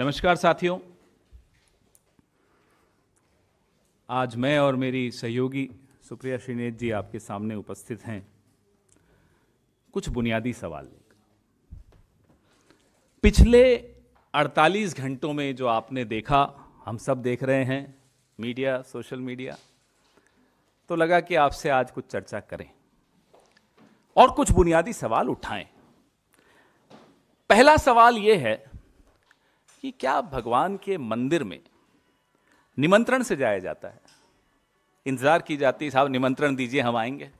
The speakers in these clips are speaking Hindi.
नमस्कार साथियों आज मैं और मेरी सहयोगी सुप्रिया श्रीनेत जी आपके सामने उपस्थित हैं कुछ बुनियादी सवाल लेकर पिछले 48 घंटों में जो आपने देखा हम सब देख रहे हैं मीडिया सोशल मीडिया तो लगा कि आपसे आज कुछ चर्चा करें और कुछ बुनियादी सवाल उठाएं पहला सवाल यह है कि क्या भगवान के मंदिर में निमंत्रण से जाया जाता है इंतजार की जाती है साहब निमंत्रण दीजिए हम आएंगे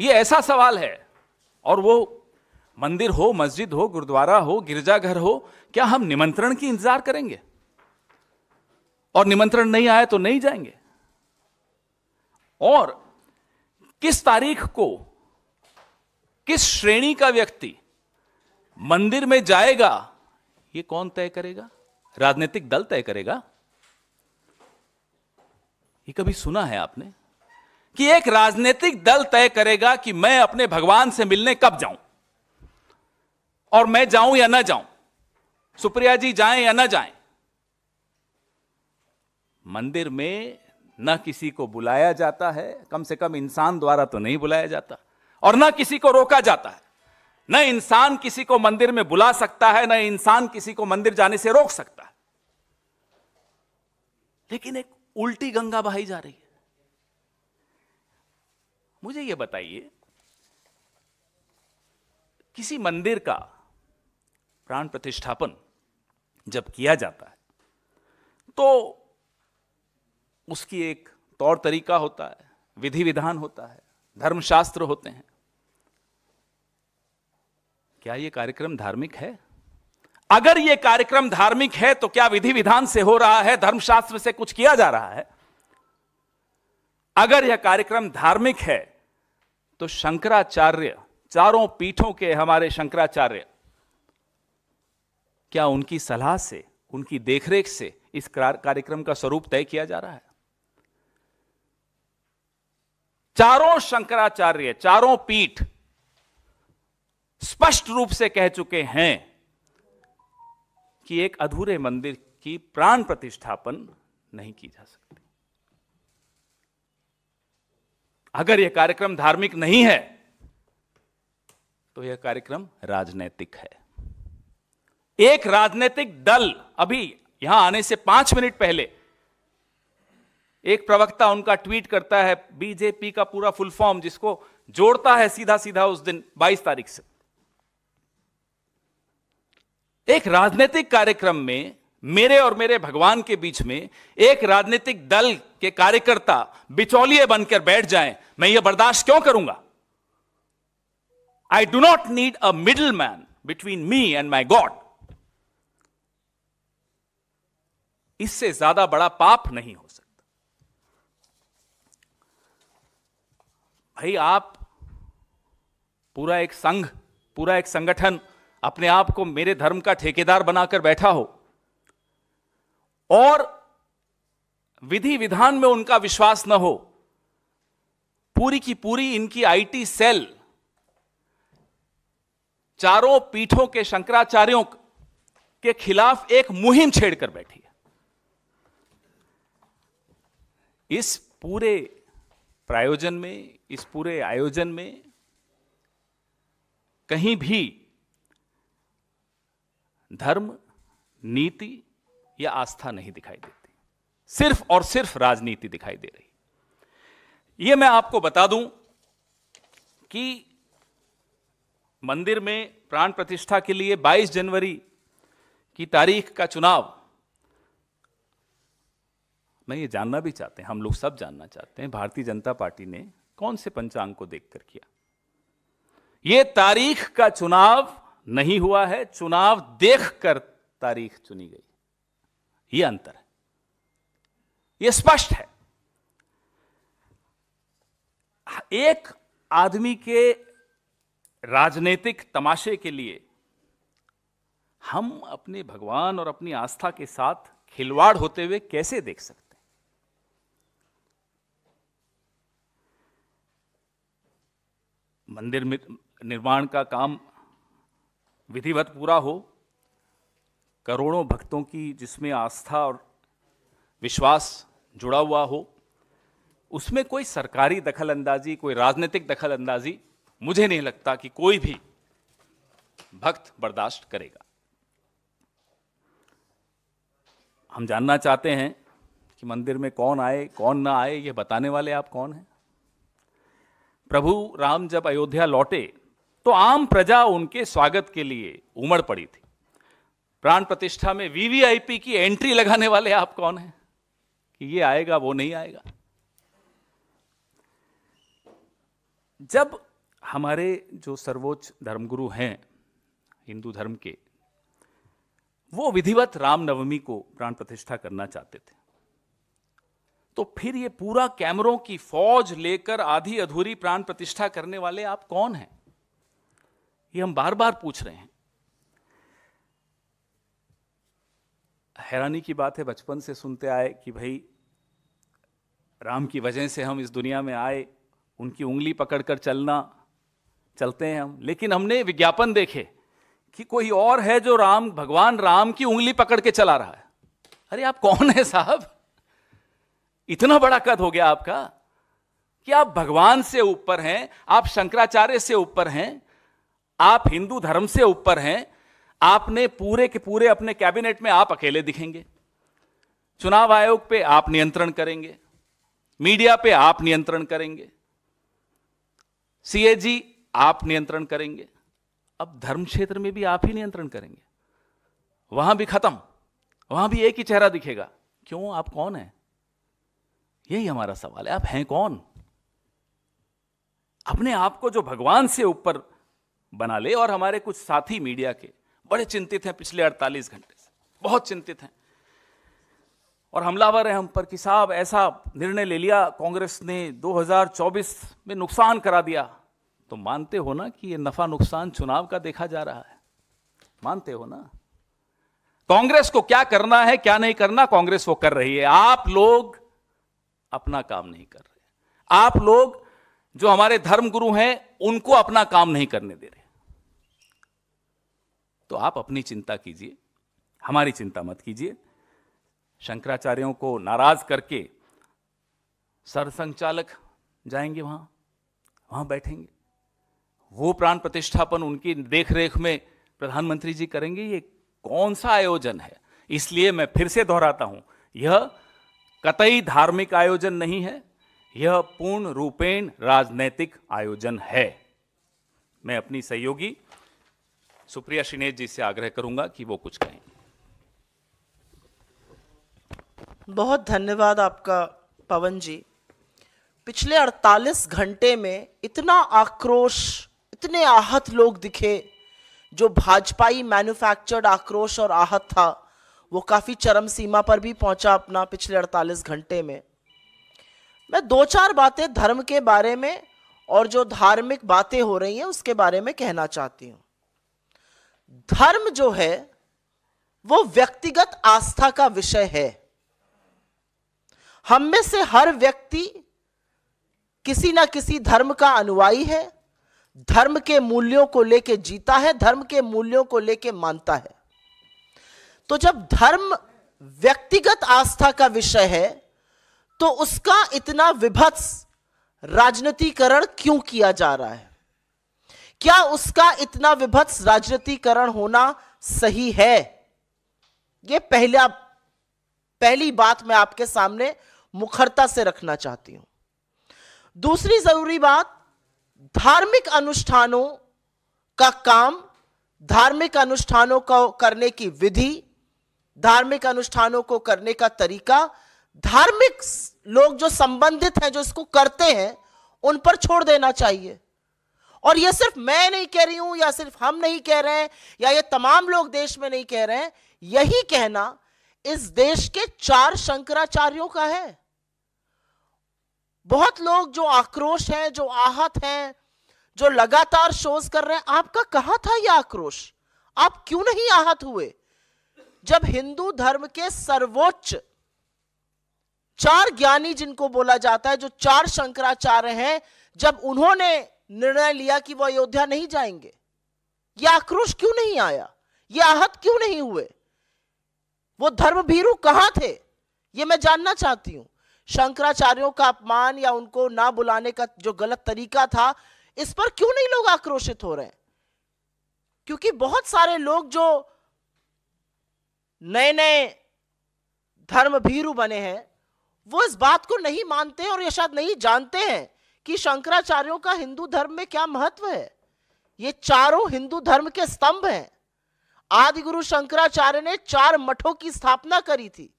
ये ऐसा सवाल है और वो मंदिर हो मस्जिद हो गुरुद्वारा हो गिरजाघर हो क्या हम निमंत्रण की इंतजार करेंगे और निमंत्रण नहीं आया तो नहीं जाएंगे और किस तारीख को किस श्रेणी का व्यक्ति मंदिर में जाएगा ये कौन तय करेगा राजनीतिक दल तय करेगा ये कभी सुना है आपने कि एक राजनीतिक दल तय करेगा कि मैं अपने भगवान से मिलने कब जाऊं और मैं जाऊं या ना जाऊं सुप्रिया जी जाएं या ना जाएं मंदिर में ना किसी को बुलाया जाता है कम से कम इंसान द्वारा तो नहीं बुलाया जाता और ना किसी को रोका जाता है न इंसान किसी को मंदिर में बुला सकता है न इंसान किसी को मंदिर जाने से रोक सकता है लेकिन एक उल्टी गंगा बहाई जा रही है मुझे यह बताइए किसी मंदिर का प्राण प्रतिष्ठापन जब किया जाता है तो उसकी एक तौर तरीका होता है विधि विधान होता है धर्मशास्त्र होते हैं क्या यह कार्यक्रम धार्मिक है अगर यह कार्यक्रम धार्मिक है तो क्या विधि विधान से हो रहा है धर्मशास्त्र से कुछ किया जा रहा है अगर यह कार्यक्रम धार्मिक है तो शंकराचार्य चारों पीठों के हमारे शंकराचार्य क्या उनकी सलाह से उनकी देखरेख से इस कार्यक्रम का स्वरूप तय किया जा रहा है चारों शंकराचार्य चारों पीठ स्पष्ट रूप से कह चुके हैं कि एक अधूरे मंदिर की प्राण प्रतिष्ठापन नहीं की जा सकती अगर यह कार्यक्रम धार्मिक नहीं है तो यह कार्यक्रम राजनैतिक है एक राजनीतिक दल अभी यहां आने से पांच मिनट पहले एक प्रवक्ता उनका ट्वीट करता है बीजेपी का पूरा फुल फॉर्म जिसको जोड़ता है सीधा सीधा उस दिन 22 तारीख से एक राजनीतिक कार्यक्रम में मेरे और मेरे भगवान के बीच में एक राजनीतिक दल के कार्यकर्ता बिचौलिए बनकर बैठ जाएं, मैं यह बर्दाश्त क्यों करूंगा I do not need a middle man between me and my God इससे ज्यादा बड़ा पाप नहीं हो सकता भाई आप पूरा एक संघ पूरा एक संगठन अपने आप को मेरे धर्म का ठेकेदार बनाकर बैठा हो और विधि विधान में उनका विश्वास न हो पूरी की पूरी इनकी आईटी सेल चारों पीठों के शंकराचार्यों के खिलाफ एक मुहिम छेड़कर बैठी है इस पूरे प्रायोजन में इस पूरे आयोजन में कहीं भी धर्म नीति या आस्था नहीं दिखाई देती सिर्फ और सिर्फ राजनीति दिखाई दे रही यह मैं आपको बता दूं कि मंदिर में प्राण प्रतिष्ठा के लिए 22 जनवरी की तारीख का चुनाव मैं ये जानना भी चाहते हैं हम लोग सब जानना चाहते हैं भारतीय जनता पार्टी ने कौन से पंचांग को देखकर किया ये तारीख का चुनाव नहीं हुआ है चुनाव देखकर तारीख चुनी गई यह अंतर है यह स्पष्ट है एक आदमी के राजनीतिक तमाशे के लिए हम अपने भगवान और अपनी आस्था के साथ खिलवाड़ होते हुए कैसे देख सकते हैं मंदिर निर्माण का काम विधिवत पूरा हो करोड़ों भक्तों की जिसमें आस्था और विश्वास जुड़ा हुआ हो उसमें कोई सरकारी दखल अंदाजी कोई राजनीतिक दखल अंदाजी मुझे नहीं लगता कि कोई भी भक्त बर्दाश्त करेगा हम जानना चाहते हैं कि मंदिर में कौन आए कौन ना आए ये बताने वाले आप कौन हैं प्रभु राम जब अयोध्या लौटे तो आम प्रजा उनके स्वागत के लिए उमड़ पड़ी थी प्राण प्रतिष्ठा में वीवीआईपी की एंट्री लगाने वाले आप कौन हैं कि ये आएगा वो नहीं आएगा जब हमारे जो सर्वोच्च धर्मगुरु हैं हिंदू धर्म के वो विधिवत रामनवमी को प्राण प्रतिष्ठा करना चाहते थे तो फिर ये पूरा कैमरों की फौज लेकर आधी अधूरी प्राण प्रतिष्ठा करने वाले आप कौन हैं ये हम बार बार पूछ रहे हैं हैरानी की बात है बचपन से सुनते आए कि भाई राम की वजह से हम इस दुनिया में आए उनकी उंगली पकड़कर चलना चलते हैं हम लेकिन हमने विज्ञापन देखे कि कोई और है जो राम भगवान राम की उंगली पकड़ के चला रहा है अरे आप कौन है साहब इतना बड़ा कद हो गया आपका कि आप भगवान से ऊपर हैं आप शंकराचार्य से ऊपर हैं आप हिंदू धर्म से ऊपर हैं आपने पूरे के पूरे अपने कैबिनेट में आप अकेले दिखेंगे चुनाव आयोग पे आप नियंत्रण करेंगे मीडिया पे आप नियंत्रण करेंगे सीएजी आप नियंत्रण करेंगे अब धर्म क्षेत्र में भी आप ही नियंत्रण करेंगे वहां भी खत्म वहां भी एक ही चेहरा दिखेगा क्यों आप कौन है यही हमारा सवाल है आप हैं कौन अपने आप को जो भगवान से ऊपर बना ले और हमारे कुछ साथी मीडिया के बड़े चिंतित हैं पिछले 48 घंटे से बहुत चिंतित हैं और हमलावर है हम पर कि साहब ऐसा निर्णय ले लिया कांग्रेस ने 2024 में नुकसान करा दिया तो मानते हो ना कि ये नफा नुकसान चुनाव का देखा जा रहा है मानते हो ना कांग्रेस को क्या करना है क्या नहीं करना कांग्रेस वो कर रही है आप लोग अपना काम नहीं कर रहे आप लोग जो हमारे धर्म गुरु हैं उनको अपना काम नहीं करने दे रहे तो आप अपनी चिंता कीजिए हमारी चिंता मत कीजिए शंकराचार्यों को नाराज करके सरसंचालक जाएंगे वहां वहां बैठेंगे वो प्राण प्रतिष्ठापन उनकी देखरेख में प्रधानमंत्री जी करेंगे ये कौन सा आयोजन है इसलिए मैं फिर से दोहराता हूं यह कतई धार्मिक आयोजन नहीं है यह पूर्ण रूपेण राजनैतिक आयोजन है मैं अपनी सहयोगी सुप्रिया श्रीनेश जी से आग्रह करूंगा कि वो कुछ कहें बहुत धन्यवाद आपका पवन जी पिछले 48 घंटे में इतना आक्रोश इतने आहत लोग दिखे जो भाजपाई मैन्युफैक्चर्ड आक्रोश और आहत था वो काफ़ी चरम सीमा पर भी पहुंचा अपना पिछले 48 घंटे में मैं दो चार बातें धर्म के बारे में और जो धार्मिक बातें हो रही हैं उसके बारे में कहना चाहती हूँ धर्म जो है वो व्यक्तिगत आस्था का विषय है हम में से हर व्यक्ति किसी ना किसी धर्म का अनुयायी है धर्म के मूल्यों को लेके जीता है धर्म के मूल्यों को लेके मानता है तो जब धर्म व्यक्तिगत आस्था का विषय है तो उसका इतना विभत्स राजनीतिकरण क्यों किया जा रहा है क्या उसका इतना विभत्स राजनीतिकरण होना सही है यह पहला पहली बात मैं आपके सामने मुखरता से रखना चाहती हूं दूसरी जरूरी बात धार्मिक अनुष्ठानों का काम धार्मिक अनुष्ठानों को करने की विधि धार्मिक अनुष्ठानों को करने का तरीका धार्मिक लोग जो संबंधित हैं जो इसको करते हैं उन पर छोड़ देना चाहिए और ये सिर्फ मैं नहीं कह रही हूं या सिर्फ हम नहीं कह रहे हैं या ये तमाम लोग देश में नहीं कह रहे हैं यही कहना इस देश के चार शंकराचार्यों का है बहुत लोग जो आक्रोश हैं जो आहत हैं जो लगातार शोज कर रहे हैं आपका कहा था यह आक्रोश आप क्यों नहीं आहत हुए जब हिंदू धर्म के सर्वोच्च चार ज्ञानी जिनको बोला जाता है जो चार शंकराचार्य हैं जब उन्होंने निर्णय लिया कि वो अयोध्या नहीं जाएंगे ये आक्रोश क्यों नहीं आया ये आहत क्यों नहीं हुए वो धर्म भीरु कहां थे ये मैं जानना चाहती हूं शंकराचार्यों का अपमान या उनको ना बुलाने का जो गलत तरीका था इस पर क्यों नहीं लोग आक्रोशित हो रहे हैं क्योंकि बहुत सारे लोग जो नए नए धर्म भीरु बने हैं वो इस बात को नहीं मानते और ये शायद नहीं जानते हैं कि शंकराचार्यों का हिंदू धर्म में क्या महत्व है ये चारों हिंदू धर्म के स्तंभ हैं आदि गुरु शंकराचार्य ने चार मठों की स्थापना करी थी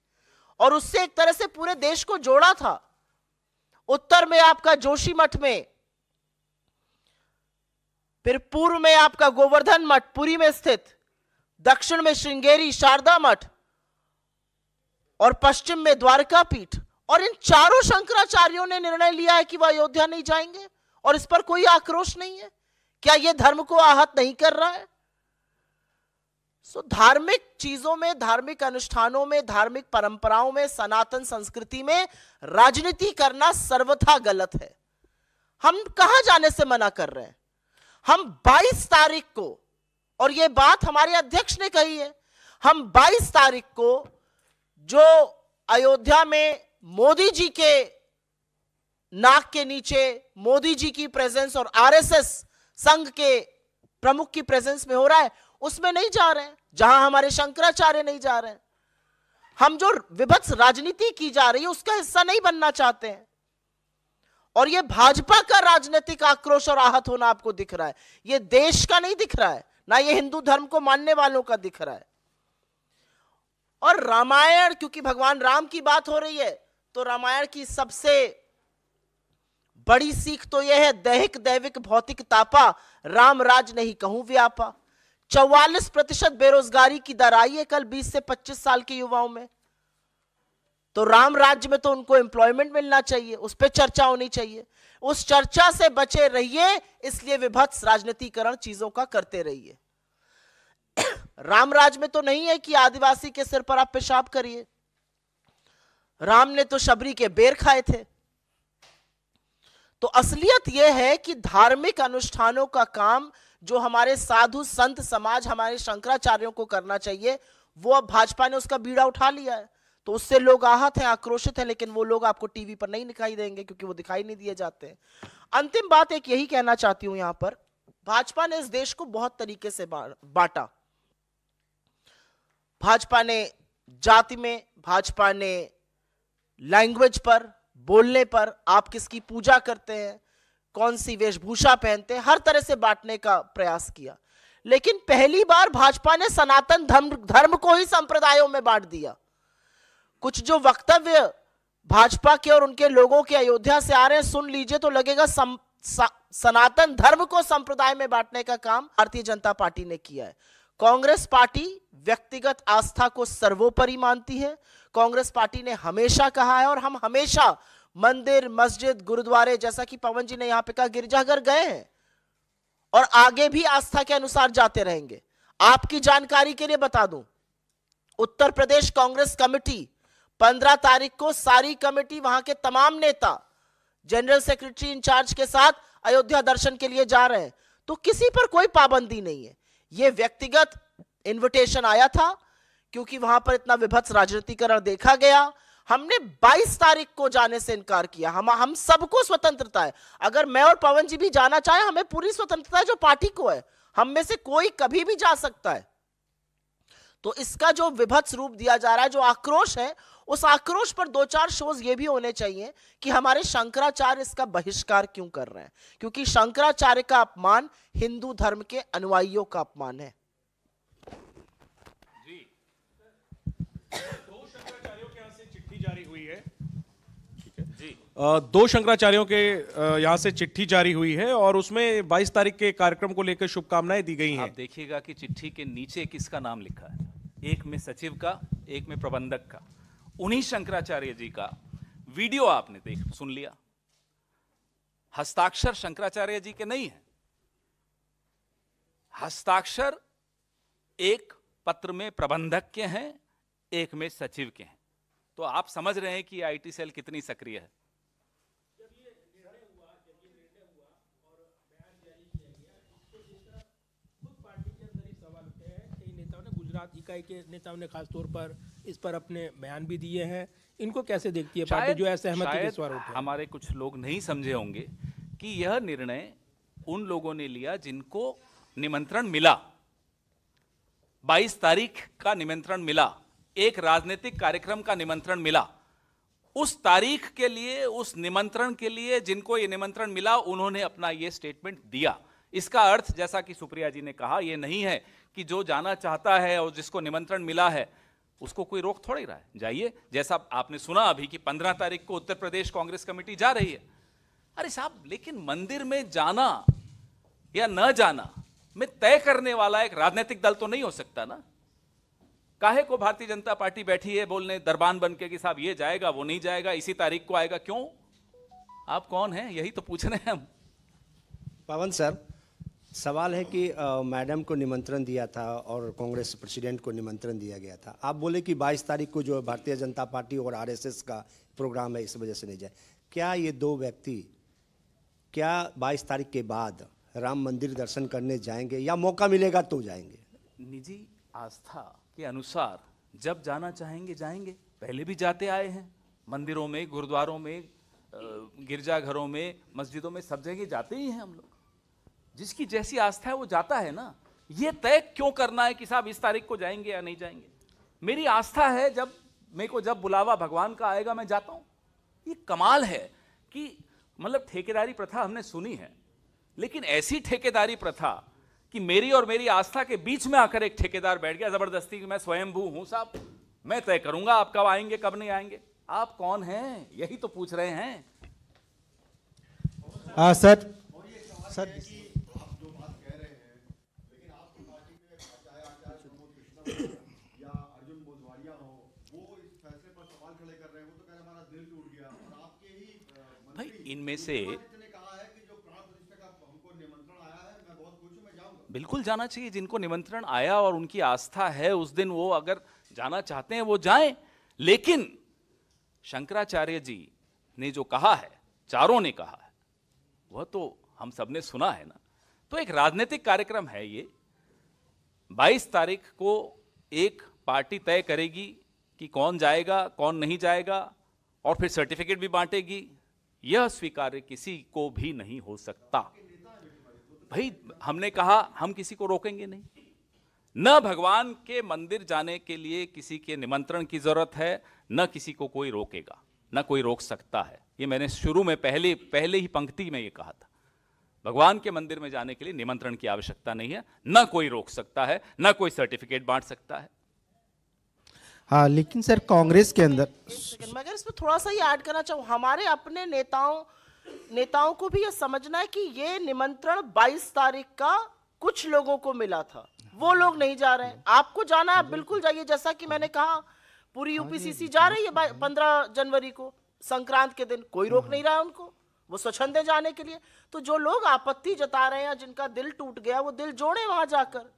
और उससे एक तरह से पूरे देश को जोड़ा था उत्तर में आपका जोशी मठ में फिर पूर्व में आपका गोवर्धन मठ पुरी में स्थित दक्षिण में श्रृंगेरी शारदा मठ और पश्चिम में द्वारका पीठ और इन चारों शंकराचार्यों ने निर्णय लिया है कि वह अयोध्या नहीं जाएंगे और इस पर कोई आक्रोश नहीं है क्या यह धर्म को आहत नहीं कर रहा है सो धार्मिक चीजों में धार्मिक अनुष्ठानों में धार्मिक परंपराओं में सनातन संस्कृति में राजनीति करना सर्वथा गलत है हम कहा जाने से मना कर रहे हैं हम 22 तारीख को और यह बात हमारे अध्यक्ष ने कही है हम 22 तारीख को जो अयोध्या में मोदी जी के नाक के नीचे मोदी जी की प्रेजेंस और आरएसएस संघ के प्रमुख की प्रेजेंस में हो रहा है उसमें नहीं जा रहे हैं जहां हमारे शंकराचार्य नहीं जा रहे हैं हम जो विभत्स राजनीति की जा रही है उसका हिस्सा नहीं बनना चाहते हैं और ये भाजपा का राजनीतिक आक्रोश और आहत होना आपको दिख रहा है ये देश का नहीं दिख रहा है ना ये हिंदू धर्म को मानने वालों का दिख रहा है और रामायण क्योंकि भगवान राम की बात हो रही है तो रामायण की सबसे बड़ी सीख तो यह है दैहिक दैविक भौतिक तापा राम राज नहीं कहूं व्यापा चौवालीस प्रतिशत बेरोजगारी की दर आई है कल 20 से 25 साल के युवाओं में तो राम राज्य में तो उनको एम्प्लॉयमेंट मिलना चाहिए उस पर चर्चा होनी चाहिए उस चर्चा से बचे रहिए इसलिए विभत्स राजनीतिकरण चीजों का करते रहिए राम राज्य में तो नहीं है कि आदिवासी के सिर पर आप पेशाब करिए राम ने तो शबरी के बेर खाए थे तो असलियत यह है कि धार्मिक अनुष्ठानों का काम जो हमारे साधु संत समाज हमारे शंकराचार्यों को करना चाहिए वो अब भाजपा ने उसका बीड़ा उठा लिया है तो उससे लोग आहत हैं आक्रोशित हैं लेकिन वो लोग आपको टीवी पर नहीं दिखाई देंगे क्योंकि वो दिखाई नहीं दिए जाते हैं अंतिम बात एक यही कहना चाहती हूं यहां पर भाजपा ने इस देश को बहुत तरीके से बांटा भाजपा ने जाति में भाजपा ने लैंग्वेज पर बोलने पर आप किसकी पूजा करते हैं कौन सी वेशभूषा पहनते हैं हर तरह से बांटने का प्रयास किया लेकिन पहली बार भाजपा ने सनातन धर्म धर्म को ही संप्रदायों में बांट दिया कुछ जो वक्तव्य भाजपा के और उनके लोगों के अयोध्या से आ रहे हैं सुन लीजिए तो लगेगा सम, स, सनातन धर्म को संप्रदाय में बांटने का काम भारतीय जनता पार्टी ने किया है कांग्रेस पार्टी व्यक्तिगत आस्था को सर्वोपरि मानती है कांग्रेस पार्टी ने हमेशा कहा है और हम हमेशा मंदिर मस्जिद गुरुद्वारे जैसा कि पवन जी ने यहां पे कहा गिरजाघर गए हैं और आगे भी आस्था के अनुसार जाते रहेंगे आपकी जानकारी के लिए बता दूं उत्तर प्रदेश कांग्रेस कमेटी 15 तारीख को सारी कमेटी वहां के तमाम नेता जनरल सेक्रेटरी इंचार्ज के साथ अयोध्या दर्शन के लिए जा रहे हैं तो किसी पर कोई पाबंदी नहीं है ये व्यक्तिगत इनविटेशन आया था क्योंकि वहां पर इतना विभत्स राजनीतिकरण देखा गया हमने 22 तारीख को जाने से इनकार किया हम हम सबको स्वतंत्रता है अगर मैं और पवन जी भी जाना चाहे हमें पूरी स्वतंत्रता है जो पार्टी को है हम में से कोई कभी भी जा सकता है तो इसका जो विभत्स रूप दिया जा रहा है जो आक्रोश है उस आक्रोश पर दो चार शोज ये भी होने चाहिए कि हमारे शंकराचार्य इसका बहिष्कार क्यों कर रहे हैं क्योंकि शंकराचार्य का अपमान हिंदू धर्म के अनुयायियों का अपमान है दो शंकराचार्यों के यहाँ से चिट्ठी जारी हुई है और उसमें 22 तारीख के कार्यक्रम को लेकर शुभकामनाएं दी गई हैं। आप देखिएगा कि चिट्ठी के नीचे किसका नाम लिखा है एक में सचिव का एक में प्रबंधक का उन्हीं शंकराचार्य जी का वीडियो आपने देख सुन लिया हस्ताक्षर शंकराचार्य जी के नहीं है हस्ताक्षर एक पत्र में प्रबंधक के हैं एक में सचिव के हैं तो आप समझ रहे हैं कि आईटी सेल कितनी सक्रिय है गुजरात इकाई के नेताओं ने खास तौर पर इस पर अपने बयान भी दिए हैं इनको कैसे देखती है पार्टी जो ऐसे शायद हमारे कुछ लोग नहीं समझे होंगे कि यह निर्णय उन लोगों ने लिया जिनको निमंत्रण मिला 22 तारीख का निमंत्रण मिला एक राजनीतिक कार्यक्रम का निमंत्रण मिला उस तारीख के लिए उस निमंत्रण के लिए जिनको ये निमंत्रण मिला उन्होंने अपना ये स्टेटमेंट दिया इसका अर्थ जैसा कि सुप्रिया जी ने कहा यह नहीं है कि जो जाना चाहता है और जिसको निमंत्रण मिला है उसको कोई रोक थोड़ा ही रहा है जाइए जैसा आपने सुना अभी कि पंद्रह तारीख को उत्तर प्रदेश कांग्रेस कमेटी जा रही है अरे साहब लेकिन मंदिर में जाना या न जाना में तय करने वाला एक राजनीतिक दल तो नहीं हो सकता ना काहे को भारतीय जनता पार्टी बैठी है बोलने दरबान बन के कि साहब ये जाएगा वो नहीं जाएगा इसी तारीख को आएगा क्यों आप कौन हैं यही तो पूछ रहे हैं हम पवन सर सवाल है कि मैडम को निमंत्रण दिया था और कांग्रेस प्रेसिडेंट को निमंत्रण दिया गया था आप बोले कि 22 तारीख को जो भारतीय जनता पार्टी और आरएसएस का प्रोग्राम है इस वजह से नहीं जाए क्या ये दो व्यक्ति क्या 22 तारीख के बाद राम मंदिर दर्शन करने जाएंगे या मौका मिलेगा तो जाएंगे निजी आस्था के अनुसार जब जाना चाहेंगे जाएंगे पहले भी जाते आए हैं मंदिरों में गुरुद्वारों में गिरजाघरों में मस्जिदों में सब जगह जाते ही हैं हम लोग जिसकी जैसी आस्था है वो जाता है ना ये तय क्यों करना है कि साहब इस तारीख को जाएंगे या नहीं जाएंगे मेरी आस्था है जब मेरे को जब बुलावा भगवान का आएगा मैं जाता हूँ ये कमाल है कि मतलब ठेकेदारी प्रथा हमने सुनी है लेकिन ऐसी ठेकेदारी प्रथा कि मेरी और मेरी आस्था के बीच में आकर एक ठेकेदार बैठ गया ज़बरदस्ती मैं स्वयंभू हूँ साहब मैं तय करूंगा आप कब आएंगे कब नहीं आएंगे आप कौन हैं यही तो पूछ रहे हैं हाँ, सर सर इनमें से बिल्कुल जाना चाहिए जिनको निमंत्रण आया और उनकी आस्था है उस दिन वो अगर जाना चाहते हैं वो जाएं लेकिन शंकराचार्य जी ने जो कहा है चारों ने कहा है वह तो हम सब ने सुना है ना तो एक राजनीतिक कार्यक्रम है ये 22 तारीख को एक पार्टी तय करेगी कि कौन जाएगा कौन नहीं जाएगा और फिर सर्टिफिकेट भी बांटेगी यह स्वीकार्य किसी को भी नहीं हो सकता भाई हमने कहा हम किसी को रोकेंगे नहीं न भगवान के मंदिर जाने के लिए किसी के निमंत्रण की जरूरत है न किसी को कोई रोकेगा न कोई रोक सकता है ये मैंने शुरू में पहले पहले ही पंक्ति में ये कहा था भगवान के मंदिर में जाने के लिए निमंत्रण की आवश्यकता नहीं है न कोई रोक सकता है न कोई सर्टिफिकेट बांट सकता है हाँ लेकिन सर कांग्रेस के अंदर मैं इसमें थोड़ा सा ये ऐड करना चाहूँ हमारे अपने नेताओं नेताओं को भी ये समझना है कि ये निमंत्रण 22 तारीख का कुछ लोगों को मिला था वो लोग नहीं जा रहे हैं आपको जाना है बिल्कुल जाइए जैसा कि मैंने कहा पूरी हाँ, यूपीसीसी जा रही है पंद्रह जनवरी को संक्रांत के दिन कोई रोक हाँ। नहीं रहा उनको वो स्वच्छंदे जाने के लिए तो जो लोग आपत्ति जता रहे हैं जिनका दिल टूट गया वो दिल जोड़े वहां जाकर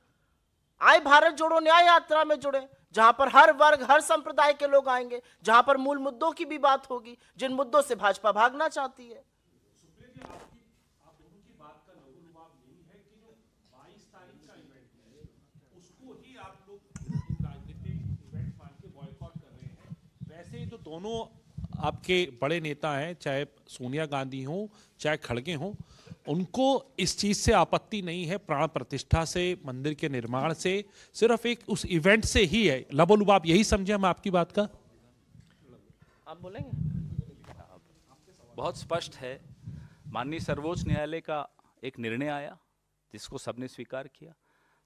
आए भारत जोड़ो न्याय यात्रा में जुड़े जहां पर हर वर्ग हर संप्रदाय के लोग आएंगे जहां पर मूल मुद्दों की भी बात होगी जिन मुद्दों से भाजपा भागना चाहती है वैसे तो दोनों आपके बड़े नेता हैं चाहे सोनिया गांधी हो चाहे खड़गे हों उनको इस चीज़ से आपत्ति नहीं है प्राण प्रतिष्ठा से मंदिर के निर्माण से सिर्फ एक उस इवेंट से ही है लबोलुब आप यही समझे हम आपकी बात का आप बोलेंगे बहुत स्पष्ट है माननीय सर्वोच्च न्यायालय का एक निर्णय आया जिसको सबने स्वीकार किया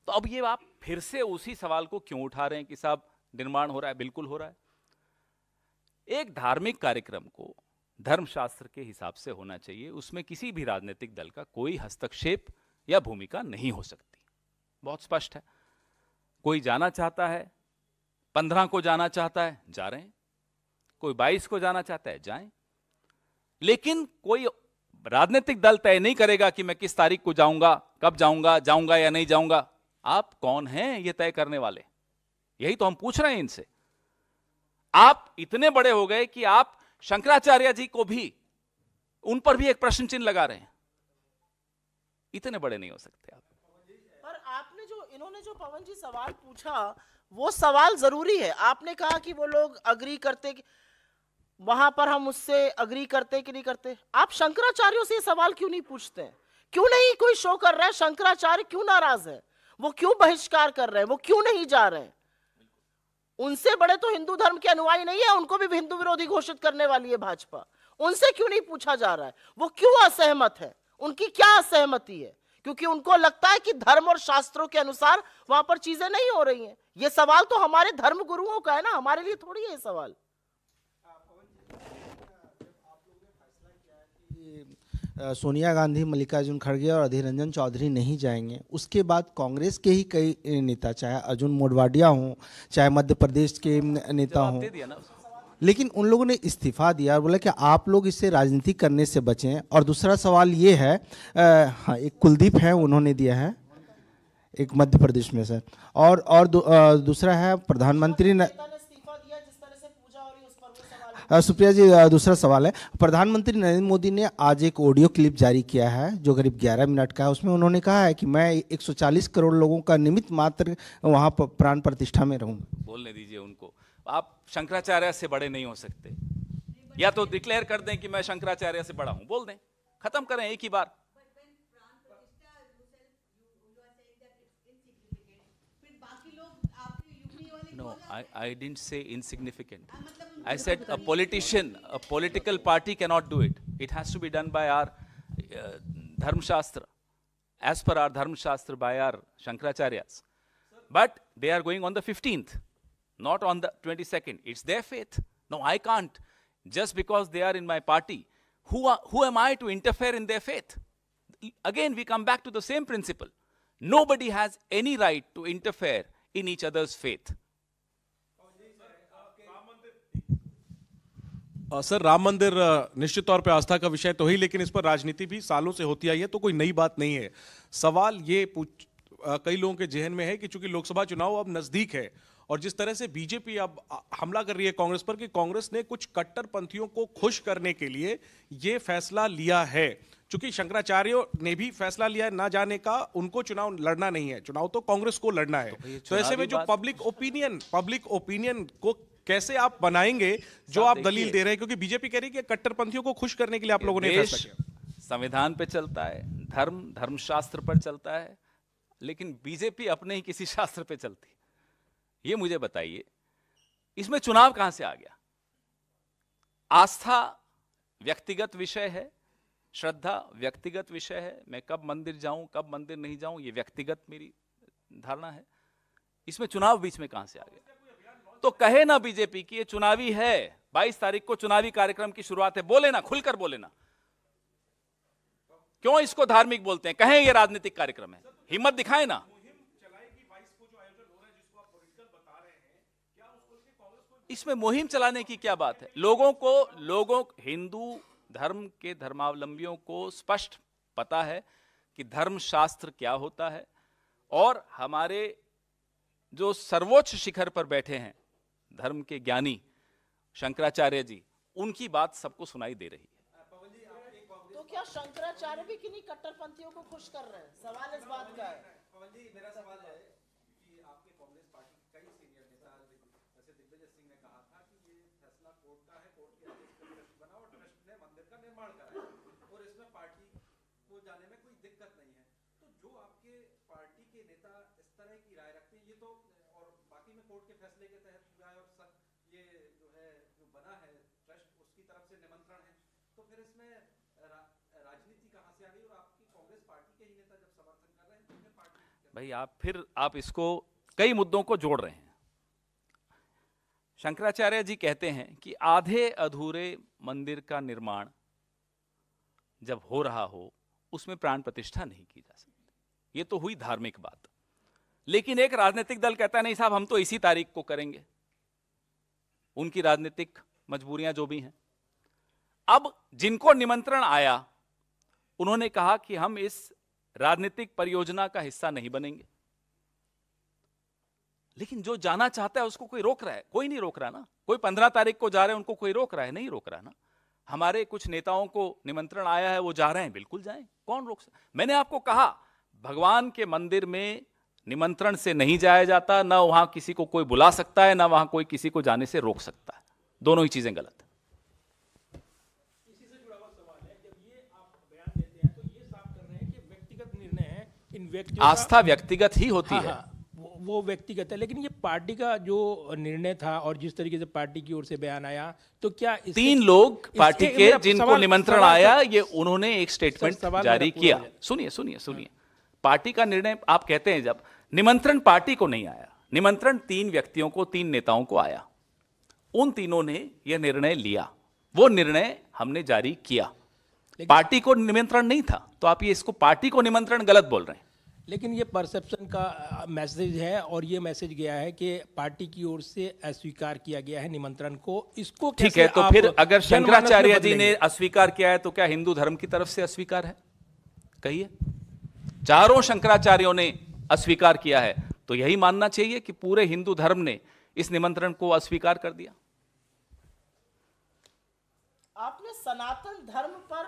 तो अब ये आप फिर से उसी सवाल को क्यों उठा रहे हैं कि साहब निर्माण हो रहा है बिल्कुल हो रहा है एक धार्मिक कार्यक्रम को धर्मशास्त्र के हिसाब से होना चाहिए उसमें किसी भी राजनीतिक दल का कोई हस्तक्षेप या भूमिका नहीं हो सकती बहुत स्पष्ट है कोई जाना चाहता है पंद्रह को जाना चाहता है जा रहे कोई बाईस को जाना चाहता है जाए लेकिन कोई राजनीतिक दल तय नहीं करेगा कि मैं किस तारीख को जाऊंगा कब जाऊंगा जाऊंगा या नहीं जाऊंगा आप कौन हैं यह तय करने वाले यही तो हम पूछ रहे हैं इनसे आप इतने बड़े हो गए कि आप शंकराचार्य जी को भी उन पर भी एक प्रश्न चिन्ह लगा रहे हैं इतने बड़े नहीं हो सकते आप पर आपने जो इन्होंने जो पवन जी सवाल पूछा वो सवाल जरूरी है आपने कहा कि वो लोग अग्री करते वहां पर हम उससे अग्री करते कि नहीं करते आप शंकराचार्यों से सवाल क्यों नहीं पूछते हैं क्यों नहीं कोई शो कर रहा है शंकराचार्य क्यों नाराज है वो क्यों बहिष्कार कर रहे हैं वो क्यों नहीं जा रहे हैं उनसे बड़े तो हिंदू धर्म के अनुयायी नहीं है उनको भी हिंदू विरोधी घोषित करने वाली है भाजपा उनसे क्यों नहीं पूछा जा रहा है वो क्यों असहमत है उनकी क्या असहमति है क्योंकि उनको लगता है कि धर्म और शास्त्रों के अनुसार वहां पर चीजें नहीं हो रही हैं ये सवाल तो हमारे धर्म गुरुओं का है ना हमारे लिए थोड़ी है सवाल सोनिया गांधी मल्लिकार्जुन खड़गे और अधीर रंजन चौधरी नहीं जाएंगे उसके बाद कांग्रेस के ही कई नेता चाहे अर्जुन मोडवाडिया हों चाहे मध्य प्रदेश के नेता हों लेकिन उन लोगों ने इस्तीफा दिया और बोला कि आप लोग इससे राजनीति करने से बचें और दूसरा सवाल ये है हाँ एक कुलदीप है उन्होंने दिया है एक मध्य प्रदेश में सर और और दूसरा दु, दूसरा है प्रधानमंत्री सुप्रिया जी दूसरा सवाल है प्रधानमंत्री नरेंद्र मोदी ने आज एक ऑडियो क्लिप जारी किया है जो करीब 11 मिनट का है उसमें उन्होंने कहा है कि मैं 140 करोड़ लोगों का निमित्त मात्र वहाँ पर प्राण प्रतिष्ठा में रहूँगा बोलने दीजिए उनको आप शंकराचार्य से बड़े नहीं हो सकते या तो डिक्लेयर कर दें कि मैं शंकराचार्य से बड़ा हूँ बोल दें खत्म करें एक ही बार I, I didn't say insignificant. I said a politician, a political party cannot do it. It has to be done by our uh, Dharma Shastra, as per our Dharma Shastra by our Shankaracharyas. But they are going on the 15th, not on the 22nd. It's their faith. No, I can't. Just because they are in my party, who, are, who am I to interfere in their faith? Again, we come back to the same principle. Nobody has any right to interfere in each other's faith. Sir Ram मंदिर निश्चित तौर पर आस्था का विषय तो ही लेकिन इस पर राजनीति भी सालों से होती आई है तो कोई नई बात नहीं है सवाल ये पूछ आ, कई लोगों के जहन में है कि चूंकि लोकसभा चुनाव अब नज़दीक है और जिस तरह से बीजेपी अब हमला कर रही है कांग्रेस पर कि कांग्रेस ने कुछ कट्टरपंथियों को खुश करने के लिए ये फैसला लिया है चूंकि शंकराचार्य ने भी फैसला लिया है ना जाने का उनको चुनाव लड़ना नहीं है चुनाव तो कांग्रेस को लड़ना है तो, तो ऐसे तो में जो पब्लिक ओपिनियन पब्लिक ओपिनियन को कैसे आप बनाएंगे जो आप दलील दे रहे हैं क्योंकि बीजेपी कह रही है कि कट्टरपंथियों को खुश करने के लिए आप लोगों ने संविधान पे चलता है धर्म धर्मशास्त्र पर चलता है लेकिन बीजेपी अपने ही किसी शास्त्र पे चलती ये मुझे बताइए इसमें चुनाव कहां से आ गया आस्था व्यक्तिगत विषय है श्रद्धा व्यक्तिगत विषय है मैं कब मंदिर जाऊं कब मंदिर नहीं जाऊं ये व्यक्तिगत मेरी धारणा है इसमें चुनाव बीच में कहां से आ गया तो कहे ना बीजेपी की ये चुनावी है 22 तारीख को चुनावी कार्यक्रम की शुरुआत है बोले ना खुलकर बोले ना क्यों इसको धार्मिक बोलते हैं कहें ये राजनीतिक कार्यक्रम है हिम्मत दिखाए ना इसमें मुहिम चलाने की क्या बात है लोगों को लोगों हिंदू धर्म के धर्मावलंबियों को स्पष्ट पता है कि धर्मशास्त्र क्या होता है और हमारे जो सर्वोच्च शिखर पर बैठे हैं धर्म के ज्ञानी शंकराचार्य जी उनकी बात सबको सुनाई दे रही है तो क्या शंकराचार्य भी किन्हीं कट्टरपंथियों को खुश कर रहे हैं सवाल इस बात का है जी मेरा सवाल है तो पार्टी के नेता इस तरह की राय रखते हैं ये तो और बाकी में कोर्ट के फैसले के तहत फिर इसमें रा, राजनीति से आ गई और आपकी कांग्रेस पार्टी के ही नेता जब समर्थन कर रहे हैं तो पार्टी भाई आप फिर आप इसको कई मुद्दों को जोड़ रहे हैं शंकराचार्य जी कहते हैं कि आधे अधूरे मंदिर का निर्माण जब हो रहा हो उसमें प्राण प्रतिष्ठा नहीं की जा सकती ये तो हुई धार्मिक बात लेकिन एक राजनीतिक दल कहता है नहीं साहब हम तो इसी तारीख को करेंगे उनकी राजनीतिक मजबूरियां जो भी हैं अब जिनको निमंत्रण आया उन्होंने कहा कि हम इस राजनीतिक परियोजना का हिस्सा नहीं बनेंगे लेकिन जो जाना चाहता है उसको कोई रोक रहा है कोई नहीं रोक रहा ना कोई पंद्रह तारीख को जा रहे हैं उनको कोई रोक रहा है नहीं रोक रहा ना हमारे कुछ नेताओं को निमंत्रण आया है वो जा रहे हैं बिल्कुल जाएं कौन रोक सकता मैंने आपको कहा भगवान के मंदिर में निमंत्रण से नहीं जाया जाता ना वहां किसी को कोई बुला सकता है ना वहां कोई किसी को जाने से रोक सकता है दोनों ही चीजें गलत है आस्था व्यक्तिगत ही होती हाँ, है हाँ, वो व्यक्तिगत है लेकिन ये पार्टी का जो निर्णय था और जिस तरीके से पार्टी की ओर से बयान आया तो क्या तीन लोग पार्टी के जिनको निमंत्रण आया ये उन्होंने एक स्टेटमेंट जारी किया सुनिए सुनिए हाँ। सुनिए पार्टी का निर्णय आप कहते हैं जब निमंत्रण पार्टी को नहीं आया निमंत्रण तीन व्यक्तियों को तीन नेताओं को आया उन तीनों ने यह निर्णय लिया वो निर्णय हमने जारी किया पार्टी को निमंत्रण नहीं था तो आप ये इसको पार्टी को निमंत्रण गलत बोल रहे हैं लेकिन ये परसेप्शन का मैसेज है और ये मैसेज गया है कि पार्टी की ओर से अस्वीकार किया गया है निमंत्रण को इसको ठीक है तो फिर अगर शंकराचार्य जी ने अस्वीकार किया है तो क्या हिंदू धर्म की तरफ से अस्वीकार है कहिए चारों शंकराचार्यों ने अस्वीकार किया है तो यही मानना चाहिए कि पूरे हिंदू धर्म ने इस निमंत्रण को अस्वीकार कर दिया आपने सनातन धर्म पर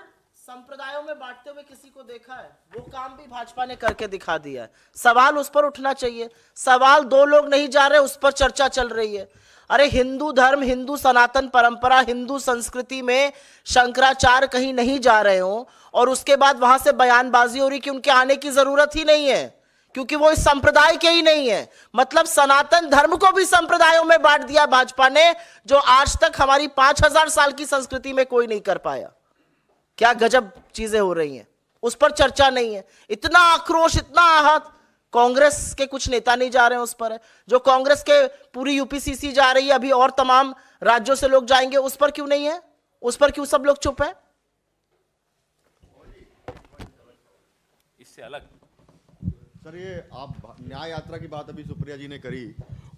संप्रदायों में बांटते हुए किसी को देखा है वो काम भी भाजपा ने करके दिखा दिया है सवाल उस पर उठना चाहिए सवाल दो लोग नहीं जा रहे उस पर चर्चा चल रही है अरे हिंदू धर्म हिंदू सनातन परंपरा हिंदू संस्कृति में शंकराचार्य कहीं नहीं जा रहे हो और उसके बाद वहां से बयानबाजी हो रही कि उनके आने की जरूरत ही नहीं है क्योंकि वो इस संप्रदाय के ही नहीं है मतलब सनातन धर्म को भी संप्रदायों में बांट दिया भाजपा ने जो आज तक हमारी पांच हजार साल की संस्कृति में कोई नहीं कर पाया क्या गजब चीजें हो रही हैं उस पर चर्चा नहीं है इतना आक्रोश इतना आहत कांग्रेस के कुछ नेता नहीं जा रहे हैं उस पर है जो कांग्रेस के पूरी यूपीसीसी जा रही है अभी और तमाम राज्यों से लोग जाएंगे उस पर क्यों नहीं है उस पर क्यों सब लोग चुप है इससे अलग सर ये आप न्याय यात्रा की बात अभी सुप्रिया जी ने करी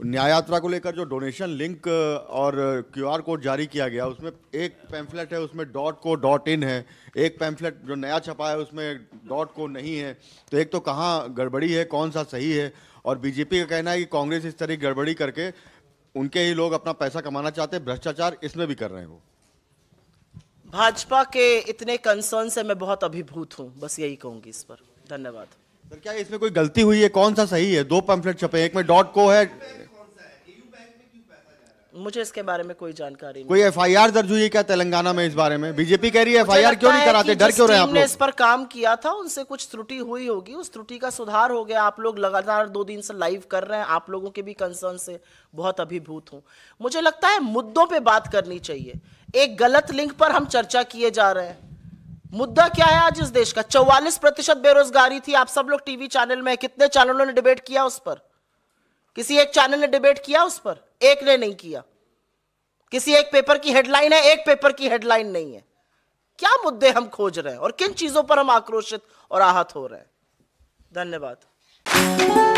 न्याय यात्रा को लेकर जो डोनेशन लिंक और क्यूआर कोड जारी किया गया उसमें एक पैम्फलेट है उसमें डॉट को डॉट इन है एक पैम्फलेट जो नया छपा है उसमें डॉट को नहीं है तो एक तो कहाँ गड़बड़ी है कौन सा सही है और बीजेपी का कहना है कि कांग्रेस इस तरह गड़बड़ी करके उनके ही लोग अपना पैसा कमाना चाहते हैं भ्रष्टाचार इसमें भी कर रहे हैं वो भाजपा के इतने कंसर्न से मैं बहुत अभिभूत हूँ बस यही कहूंगी इस पर धन्यवाद सर क्या इसमें कोई गलती हुई है कौन सा सही है दो पंफलेट छपे एक में डॉट को है मुझे इसके बारे में कोई जानकारी नहीं कोई एफआईआर दर्ज हुई है क्या तेलंगाना में इस बारे में बीजेपी कह रही है एफआईआर क्यों नहीं कराते डर क्यों रहे आप लोग इस पर काम किया था उनसे कुछ त्रुटि हुई होगी उस त्रुटि का सुधार हो गया आप लोग लगातार दो दिन से लाइव कर रहे हैं आप लोगों के भी कंसर्न से बहुत अभिभूत हूँ मुझे लगता है मुद्दों पर बात करनी चाहिए एक गलत लिंक पर हम चर्चा किए जा रहे हैं मुद्दा क्या है आज इस देश का चौवालीस प्रतिशत बेरोजगारी थी आप सब लोग टीवी चैनल में कितने चैनलों ने डिबेट किया उस पर किसी एक चैनल ने डिबेट किया उस पर एक ने नहीं किया किसी एक पेपर की हेडलाइन है एक पेपर की हेडलाइन नहीं है क्या मुद्दे हम खोज रहे हैं और किन चीजों पर हम आक्रोशित और आहत हो रहे हैं धन्यवाद